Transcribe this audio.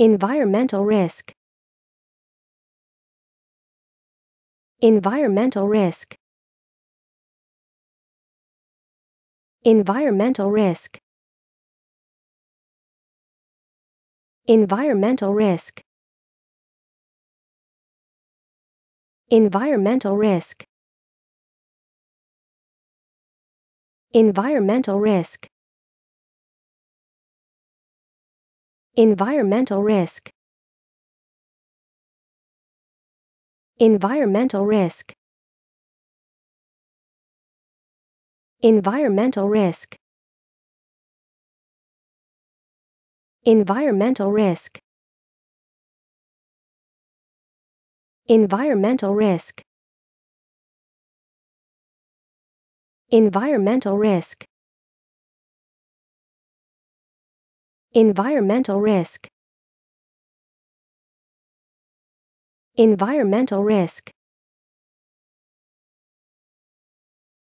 Environmental risk. Environmental risk. Environmental risk. Environmental risk. Environmental risk. Environmental risk. Environmental risk. Environmental risk. Environmental risk. Environmental risk. Environmental risk. Environmental risk. Environmental risk Environmental risk